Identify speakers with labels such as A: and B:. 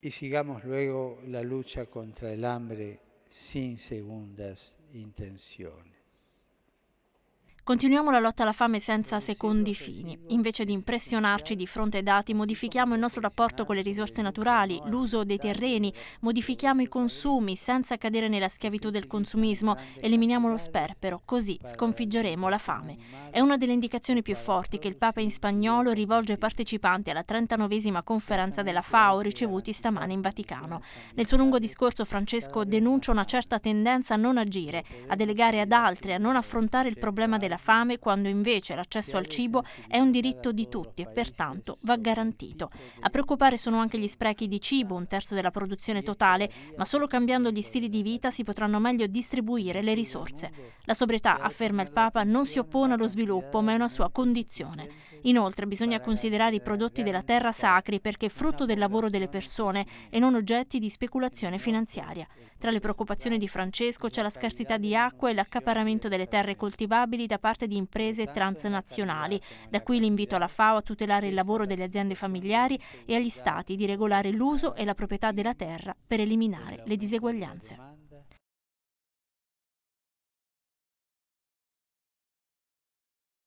A: y sigamos luego la lucha contra el hambre sin segundas intenciones. Continuiamo la lotta alla fame senza secondi fini. Invece di impressionarci di fronte ai dati, modifichiamo il nostro rapporto con le risorse naturali, l'uso dei terreni, modifichiamo i consumi senza cadere nella schiavitù del consumismo, eliminiamo lo sperpero, così sconfiggeremo la fame. È una delle indicazioni più forti che il Papa in spagnolo rivolge ai partecipanti alla 39esima conferenza della FAO ricevuti stamane in Vaticano. Nel suo lungo discorso Francesco denuncia una certa tendenza a non agire, a delegare ad altri, a non affrontare il problema della la fame quando invece l'accesso al cibo è un diritto di tutti e pertanto va garantito. A preoccupare sono anche gli sprechi di cibo, un terzo della produzione totale, ma solo cambiando gli stili di vita si potranno meglio distribuire le risorse. La sobrietà, afferma il Papa, non si oppone allo sviluppo ma è una sua condizione. Inoltre bisogna considerare i prodotti della terra sacri perché frutto del lavoro delle persone e non oggetti di speculazione finanziaria. Tra le preoccupazioni di Francesco c'è la scarsità di acqua e l'accaparamento delle terre coltivabili da parte parte di imprese transnazionali. Da qui l'invito alla FAO a tutelare il lavoro delle aziende familiari e agli Stati di regolare l'uso e la proprietà della terra per eliminare le diseguaglianze.